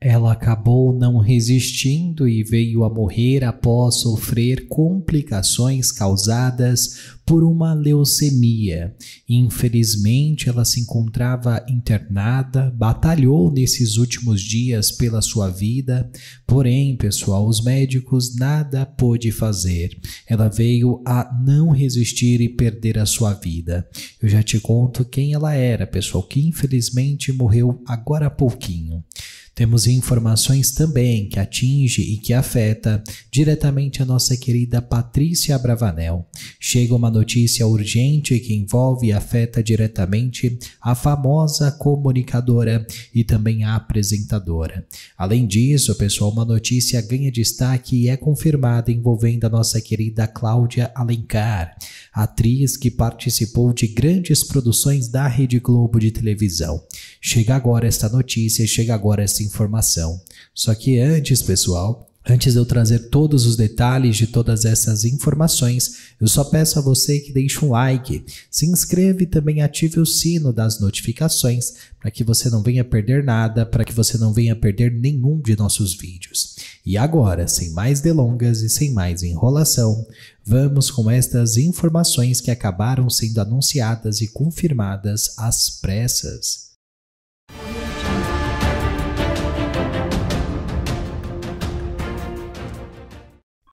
Ela acabou não resistindo e veio a morrer após sofrer complicações causadas por uma leucemia. Infelizmente, ela se encontrava internada, batalhou nesses últimos dias pela sua vida, porém, pessoal, os médicos nada pôde fazer. Ela veio a não resistir e perder a sua vida. Eu já te conto quem ela era, pessoal, que infelizmente morreu agora há pouquinho. Temos informações também que atinge e que afeta diretamente a nossa querida Patrícia Bravanel. Chega uma notícia urgente que envolve e afeta diretamente a famosa comunicadora e também a apresentadora. Além disso, pessoal, uma notícia ganha destaque e é confirmada envolvendo a nossa querida Cláudia Alencar, atriz que participou de grandes produções da Rede Globo de televisão. Chega agora esta notícia, chega agora essa informação. Só que antes, pessoal, antes de eu trazer todos os detalhes de todas essas informações, eu só peço a você que deixe um like, se inscreva e também ative o sino das notificações para que você não venha perder nada, para que você não venha perder nenhum de nossos vídeos. E agora, sem mais delongas e sem mais enrolação, vamos com estas informações que acabaram sendo anunciadas e confirmadas às pressas.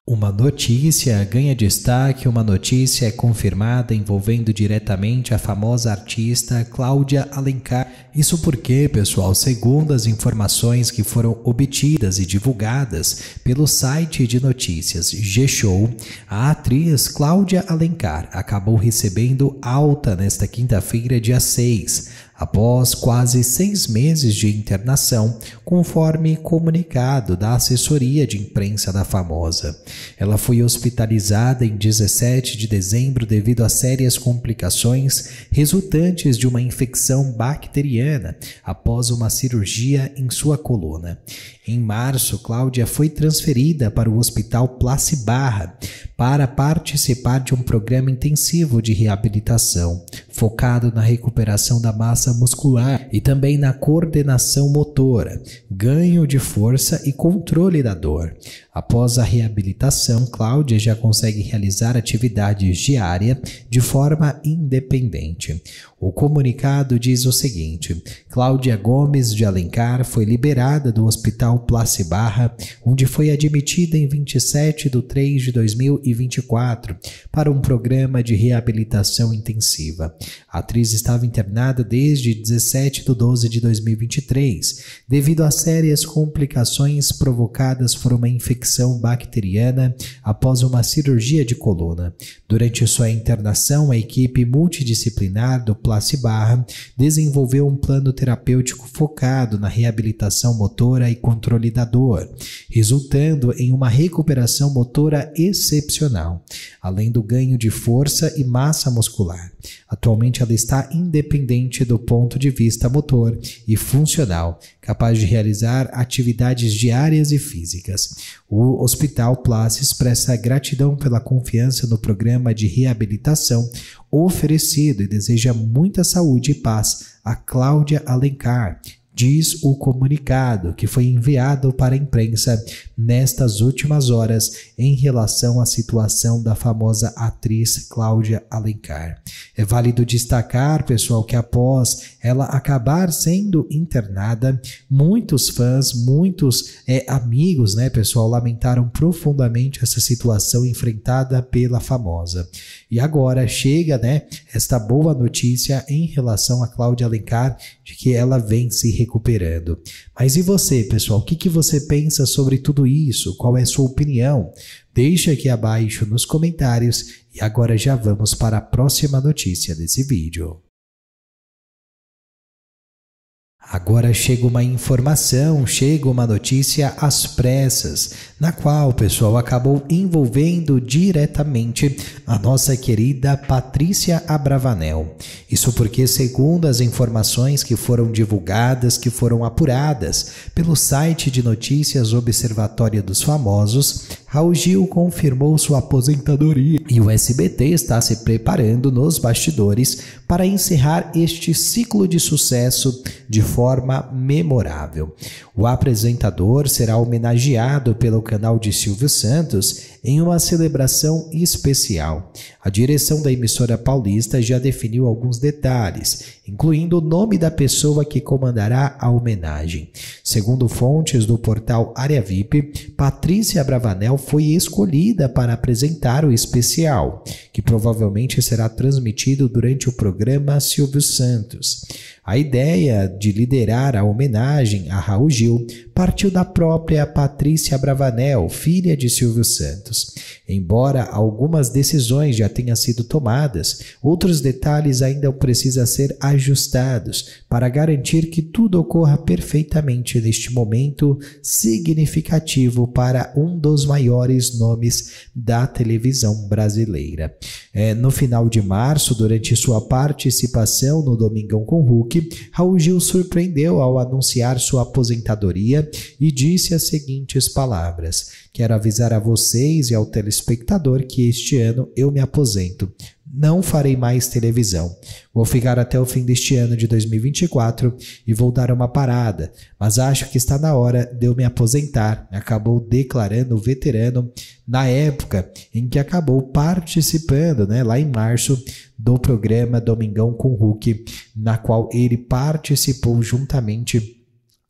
Uma notícia ganha destaque, uma notícia é confirmada envolvendo diretamente a famosa artista Cláudia Alencar. Isso porque, pessoal, segundo as informações que foram obtidas e divulgadas pelo site de notícias G-Show, a atriz Cláudia Alencar acabou recebendo alta nesta quinta-feira, dia 6 após quase seis meses de internação, conforme comunicado da assessoria de imprensa da famosa. Ela foi hospitalizada em 17 de dezembro devido a sérias complicações resultantes de uma infecção bacteriana após uma cirurgia em sua coluna. Em março, Cláudia foi transferida para o Hospital Place Barra para participar de um programa intensivo de reabilitação, focado na recuperação da massa massa muscular e também na coordenação motora, ganho de força e controle da dor. Após a reabilitação, Cláudia já consegue realizar atividades diárias de forma independente. O comunicado diz o seguinte: Cláudia Gomes de Alencar foi liberada do Hospital Place Barra, onde foi admitida em 27 de 3 de 2024 para um programa de reabilitação intensiva. A atriz estava internada desde 17 de 12 de 2023, devido a sérias complicações provocadas por uma infecção bacteriana após uma cirurgia de coluna. Durante sua internação, a equipe multidisciplinar do Place Palácio Barra, desenvolveu um plano terapêutico focado na reabilitação motora e controle da dor, resultando em uma recuperação motora excepcional, além do ganho de força e massa muscular. Atualmente ela está independente do ponto de vista motor e funcional, capaz de realizar atividades diárias e físicas. O Hospital Place expressa gratidão pela confiança no programa de reabilitação oferecido e deseja muita saúde e paz a Cláudia Alencar diz o comunicado que foi enviado para a imprensa nestas últimas horas em relação à situação da famosa atriz Cláudia Alencar. É válido destacar, pessoal, que após ela acabar sendo internada, muitos fãs, muitos é, amigos, né, pessoal, lamentaram profundamente essa situação enfrentada pela famosa. E agora chega, né, esta boa notícia em relação a Cláudia Alencar de que ela vem se recuperando. Mas e você, pessoal? O que, que você pensa sobre tudo isso? Qual é a sua opinião? Deixe aqui abaixo nos comentários e agora já vamos para a próxima notícia desse vídeo. Agora chega uma informação, chega uma notícia às pressas, na qual o pessoal acabou envolvendo diretamente a nossa querida Patrícia Abravanel. Isso porque, segundo as informações que foram divulgadas, que foram apuradas pelo site de notícias Observatório dos Famosos, Raul Gil confirmou sua aposentadoria e o SBT está se preparando nos bastidores para encerrar este ciclo de sucesso de forma memorável. O apresentador será homenageado pelo canal de Silvio Santos em uma celebração especial. A direção da emissora paulista já definiu alguns detalhes, incluindo o nome da pessoa que comandará a homenagem. Segundo fontes do portal Área VIP, Patrícia Bravanel foi escolhida para apresentar o especial, que provavelmente será transmitido durante o programa Silvio Santos. A ideia de liderar a homenagem a Raul Gil partiu da própria Patrícia Bravanel, filha de Silvio Santos. Embora algumas decisões já tenham sido tomadas, outros detalhes ainda precisam ser ajustados para garantir que tudo ocorra perfeitamente neste momento significativo para um dos maiores nomes da televisão brasileira. É, no final de março, durante sua participação no Domingão com Hulk, Moçambique, Raul Gil surpreendeu ao anunciar sua aposentadoria e disse as seguintes palavras: Quero avisar a vocês e ao telespectador que este ano eu me aposento não farei mais televisão. Vou ficar até o fim deste ano de 2024 e vou dar uma parada, mas acho que está na hora de eu me aposentar, acabou declarando o veterano na época em que acabou participando, né, lá em março, do programa Domingão com Hulk, na qual ele participou juntamente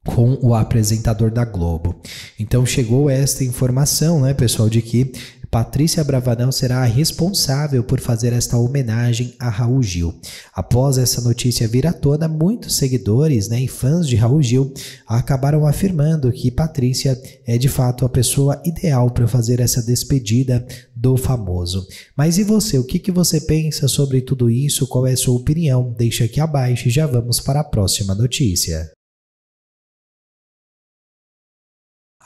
com o apresentador da Globo. Então chegou esta informação, né, pessoal, de que Patrícia Bravanão será a responsável por fazer esta homenagem a Raul Gil. Após essa notícia vir à tona, muitos seguidores né, e fãs de Raul Gil acabaram afirmando que Patrícia é de fato a pessoa ideal para fazer essa despedida do famoso. Mas e você? O que, que você pensa sobre tudo isso? Qual é a sua opinião? Deixa aqui abaixo e já vamos para a próxima notícia.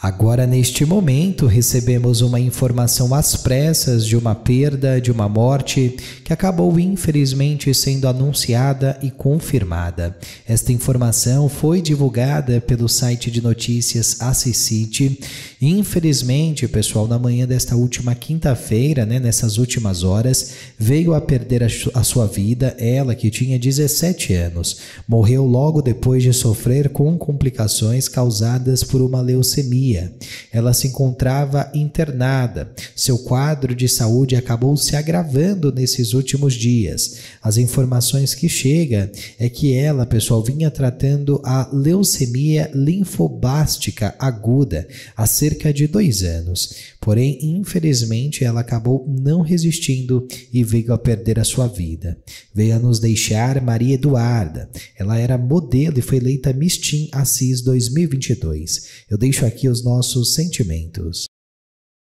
Agora, neste momento, recebemos uma informação às pressas de uma perda, de uma morte, que acabou infelizmente sendo anunciada e confirmada. Esta informação foi divulgada pelo site de notícias Assicite. Infelizmente, pessoal, na manhã desta última quinta-feira, né, nessas últimas horas, veio a perder a, a sua vida ela que tinha 17 anos. Morreu logo depois de sofrer com complicações causadas por uma leucemia ela se encontrava internada. Seu quadro de saúde acabou se agravando nesses últimos dias. As informações que chega é que ela, pessoal, vinha tratando a leucemia linfobástica aguda há cerca de dois anos. Porém, infelizmente, ela acabou não resistindo e veio a perder a sua vida. Veio a nos deixar Maria Eduarda. Ela era modelo e foi eleita Miss Teen Assis 2022. Eu deixo aqui os nossos sentimentos.